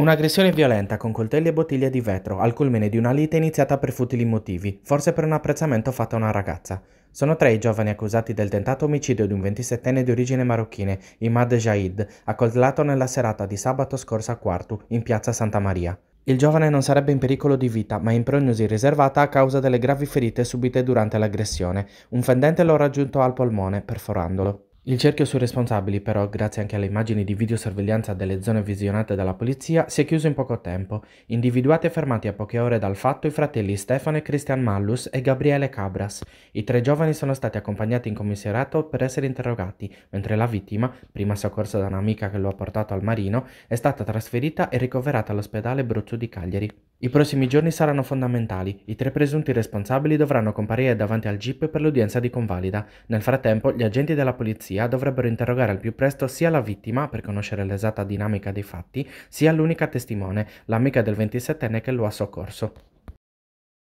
Un'aggressione violenta con coltelli e bottiglie di vetro al culmine di una lite iniziata per futili motivi, forse per un apprezzamento fatto a una ragazza. Sono tre i giovani accusati del tentato omicidio di un 27enne di origine marocchina, Imad Jaid, accoltellato nella serata di sabato scorsa a Quartu, in piazza Santa Maria. Il giovane non sarebbe in pericolo di vita, ma in prognosi riservata a causa delle gravi ferite subite durante l'aggressione. Un fendente l'ho raggiunto al polmone, perforandolo. Il cerchio sui responsabili però, grazie anche alle immagini di videosorveglianza delle zone visionate dalla polizia, si è chiuso in poco tempo, individuati e fermati a poche ore dal fatto i fratelli Stefano e Christian Mallus e Gabriele Cabras. I tre giovani sono stati accompagnati in commissariato per essere interrogati, mentre la vittima, prima soccorsa da un'amica che lo ha portato al marino, è stata trasferita e ricoverata all'ospedale Bruzzo di Cagliari. I prossimi giorni saranno fondamentali. I tre presunti responsabili dovranno comparire davanti al GIP per l'udienza di convalida. Nel frattempo, gli agenti della polizia dovrebbero interrogare al più presto sia la vittima, per conoscere l'esatta dinamica dei fatti, sia l'unica testimone, l'amica del 27enne che lo ha soccorso.